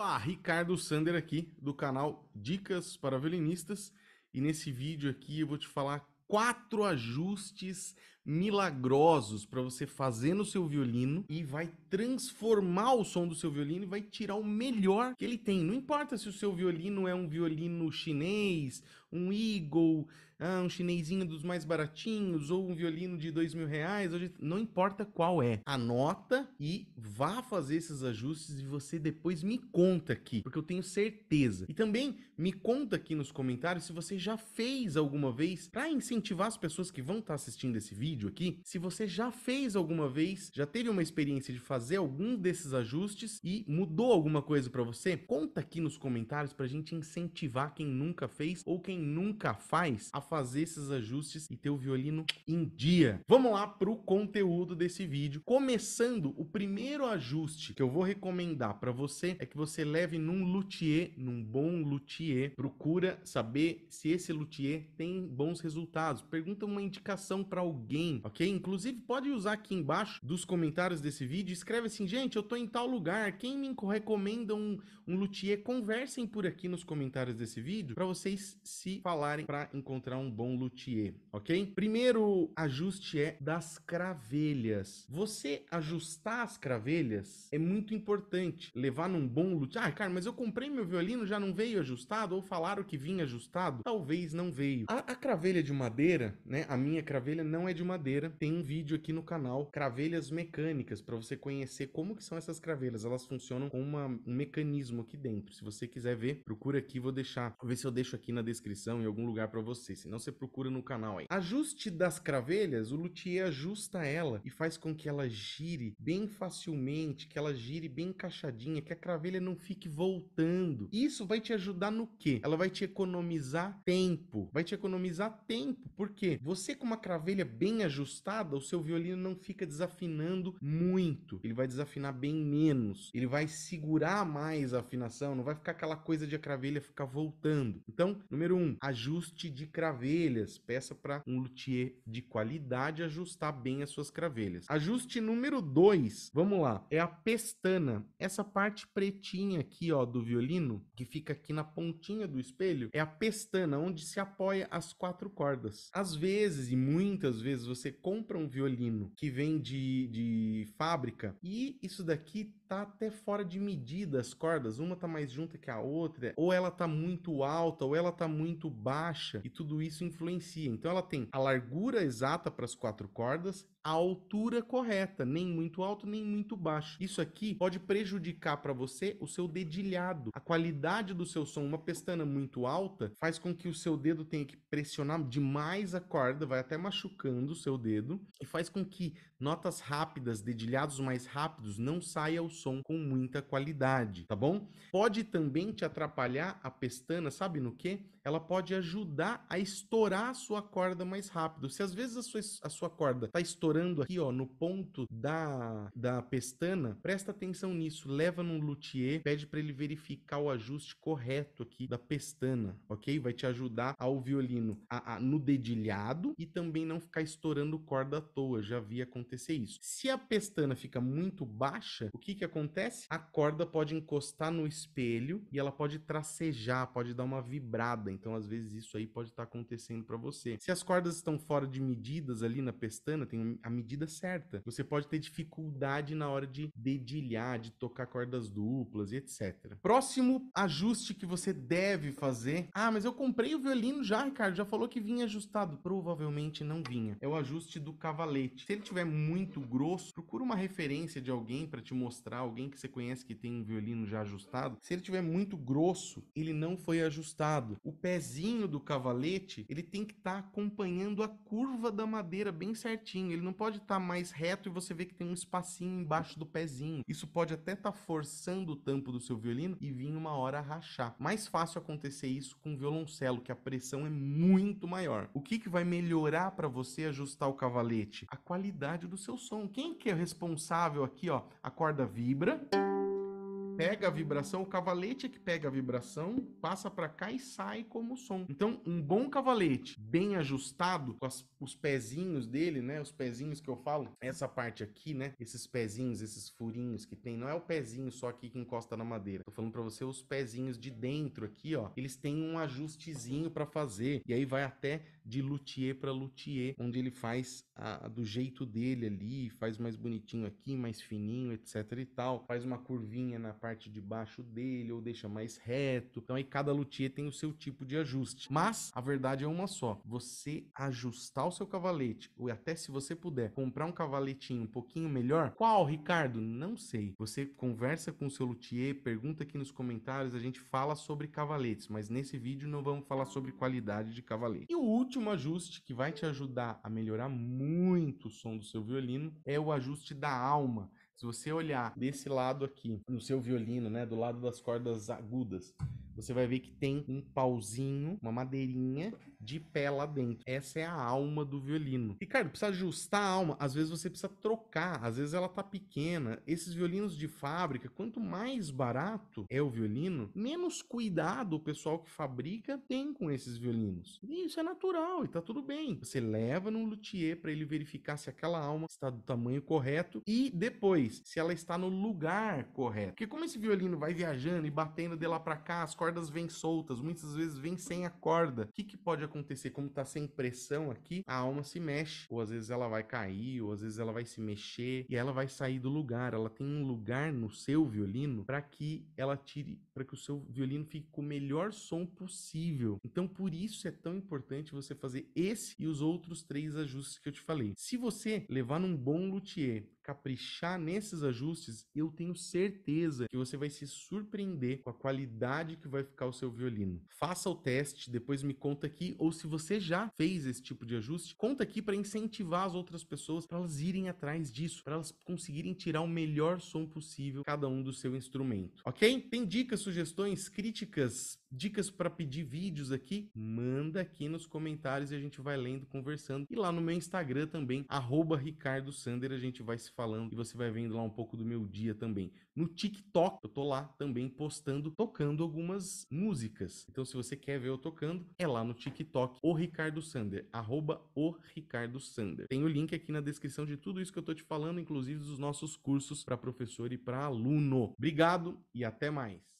Opa, Ricardo Sander aqui do canal Dicas para Violinistas e nesse vídeo aqui eu vou te falar quatro ajustes milagrosos para você fazer no seu violino e vai transformar o som do seu violino e vai tirar o melhor que ele tem. Não importa se o seu violino é um violino chinês, um eagle, ah, um chinesinho dos mais baratinhos ou um violino de dois mil reais, hoje, não importa qual é. Anota e vá fazer esses ajustes e você depois me conta aqui, porque eu tenho certeza. E também me conta aqui nos comentários se você já fez alguma vez, para incentivar as pessoas que vão estar tá assistindo esse vídeo aqui, se você já fez alguma vez, já teve uma experiência de fazer algum desses ajustes e mudou alguma coisa para você, conta aqui nos comentários para a gente incentivar quem nunca fez ou quem nunca faz a fazer esses ajustes e ter o violino em dia. Vamos lá para o conteúdo desse vídeo. Começando, o primeiro ajuste que eu vou recomendar para você é que você leve num luthier, num bom luthier. Procura saber se esse luthier tem bons resultados. Pergunta uma indicação para alguém, ok? Inclusive, pode usar aqui embaixo dos comentários desse vídeo. Escreve assim, gente, eu tô em tal lugar. Quem me recomenda um, um luthier? Conversem por aqui nos comentários desse vídeo para vocês se falarem para encontrar para um bom luthier, ok? Primeiro ajuste é das cravelhas. Você ajustar as cravelhas é muito importante. Levar num bom luthier. Ah, cara, mas eu comprei meu violino, já não veio ajustado? Ou falaram que vinha ajustado? Talvez não veio. A, a cravelha de madeira, né? A minha cravelha não é de madeira. Tem um vídeo aqui no canal, cravelhas mecânicas, para você conhecer como que são essas cravelhas. Elas funcionam com uma, um mecanismo aqui dentro. Se você quiser ver, procura aqui, vou deixar. Vou ver se eu deixo aqui na descrição em algum lugar para você. Se senão você procura no canal aí. Ajuste das cravelhas, o luthier ajusta ela e faz com que ela gire bem facilmente, que ela gire bem encaixadinha, que a cravelha não fique voltando. Isso vai te ajudar no quê? Ela vai te economizar tempo. Vai te economizar tempo, porque você com uma cravelha bem ajustada, o seu violino não fica desafinando muito. Ele vai desafinar bem menos. Ele vai segurar mais a afinação, não vai ficar aquela coisa de a cravelha ficar voltando. Então, número um, ajuste de cravelha cravelhas. Peça para um luthier de qualidade ajustar bem as suas cravelhas. Ajuste número 2, vamos lá, é a pestana. Essa parte pretinha aqui, ó, do violino, que fica aqui na pontinha do espelho, é a pestana onde se apoia as quatro cordas. Às vezes, e muitas vezes, você compra um violino que vem de, de fábrica e isso daqui tá até fora de medida as cordas, uma tá mais junta que a outra, ou ela tá muito alta, ou ela tá muito baixa, e tudo isso influencia. Então ela tem a largura exata para as quatro cordas, a altura correta, nem muito alto nem muito baixo. Isso aqui pode prejudicar para você o seu dedilhado, a qualidade do seu som. Uma pestana muito alta faz com que o seu dedo tenha que pressionar demais a corda, vai até machucando o seu dedo e faz com que notas rápidas, dedilhados mais rápidos não saia o som com muita qualidade, tá bom? Pode também te atrapalhar a pestana, sabe no que? Ela pode ajudar a estourar a sua corda mais rápido. Se às vezes a sua, a sua corda tá estourando aqui, ó, no ponto da, da pestana, presta atenção nisso, leva num luthier, pede para ele verificar o ajuste correto aqui da pestana, ok? Vai te ajudar ao violino a, a, no dedilhado e também não ficar estourando corda à toa, já vi acontecer isso. Se a pestana fica muito baixa, o que que acontece? A corda pode encostar no espelho e ela pode tracejar, pode dar uma vibrada. Então, às vezes, isso aí pode estar tá acontecendo para você. Se as cordas estão fora de medidas ali na pestana, tem a medida certa. Você pode ter dificuldade na hora de dedilhar, de tocar cordas duplas e etc. Próximo ajuste que você deve fazer. Ah, mas eu comprei o violino já, Ricardo. Já falou que vinha ajustado. Provavelmente não vinha. É o ajuste do cavalete. Se ele tiver muito grosso, procura uma referência de alguém para te mostrar tocar, alguém que você conhece que tem um violino já ajustado, se ele tiver muito grosso, ele não foi ajustado. O pezinho do cavalete, ele tem que estar tá acompanhando a curva da madeira bem certinho. Ele não pode estar tá mais reto e você vê que tem um espacinho embaixo do pezinho. Isso pode até estar tá forçando o tampo do seu violino e vir uma hora rachar. Mais fácil acontecer isso com violoncelo, que a pressão é muito maior. O que, que vai melhorar para você ajustar o cavalete? A qualidade do seu som. Quem que é responsável aqui, ó, a corda viva? vibra, pega a vibração, o cavalete é que pega a vibração, passa para cá e sai como som. Então, um bom cavalete, bem ajustado, com as, os pezinhos dele, né? Os pezinhos que eu falo, essa parte aqui, né? Esses pezinhos, esses furinhos que tem, não é o pezinho só aqui que encosta na madeira. Tô falando para você os pezinhos de dentro aqui, ó. Eles têm um ajustezinho para fazer e aí vai até de luthier para luthier, onde ele faz a, do jeito dele ali, faz mais bonitinho aqui, mais fininho, etc e tal. Faz uma curvinha na parte de baixo dele ou deixa mais reto. Então aí cada luthier tem o seu tipo de ajuste. Mas a verdade é uma só você ajustar o seu cavalete, ou até se você puder comprar um cavaletinho um pouquinho melhor, qual, Ricardo? Não sei. Você conversa com o seu luthier, pergunta aqui nos comentários, a gente fala sobre cavaletes, mas nesse vídeo não vamos falar sobre qualidade de cavalete. E o último ajuste que vai te ajudar a melhorar muito o som do seu violino é o ajuste da alma. Se você olhar desse lado aqui, no seu violino, né, do lado das cordas agudas, você vai ver que tem um pauzinho, uma madeirinha de pé lá dentro. Essa é a alma do violino. E, cara, precisa ajustar a alma. Às vezes você precisa trocar, às vezes ela tá pequena. Esses violinos de fábrica, quanto mais barato é o violino, menos cuidado o pessoal que fabrica tem com esses violinos. E isso é natural e tá tudo bem. Você leva num luthier para ele verificar se aquela alma está do tamanho correto e depois se ela está no lugar correto. Porque como esse violino vai viajando e batendo de lá para cá, as cordas vêm soltas, muitas vezes vem sem a corda. O que, que pode acontecer? acontecer, como tá sem pressão aqui, a alma se mexe, ou às vezes ela vai cair, ou às vezes ela vai se mexer e ela vai sair do lugar. Ela tem um lugar no seu violino para que ela tire, para que o seu violino fique com o melhor som possível. Então, por isso é tão importante você fazer esse e os outros três ajustes que eu te falei. Se você levar num bom luthier caprichar nesses ajustes, eu tenho certeza que você vai se surpreender com a qualidade que vai ficar o seu violino. Faça o teste, depois me conta aqui, ou se você já fez esse tipo de ajuste, conta aqui para incentivar as outras pessoas para elas irem atrás disso, para elas conseguirem tirar o melhor som possível cada um do seu instrumento, ok? Tem dicas, sugestões, críticas? dicas para pedir vídeos aqui, manda aqui nos comentários e a gente vai lendo, conversando. E lá no meu Instagram também, @ricardo_sander a gente vai se falando e você vai vendo lá um pouco do meu dia também. No TikTok, eu tô lá também postando, tocando algumas músicas. Então, se você quer ver eu tocando, é lá no TikTok, o Ricardo Sander, arroba o Ricardo Sander. Tem o link aqui na descrição de tudo isso que eu tô te falando, inclusive dos nossos cursos para professor e para aluno. Obrigado e até mais.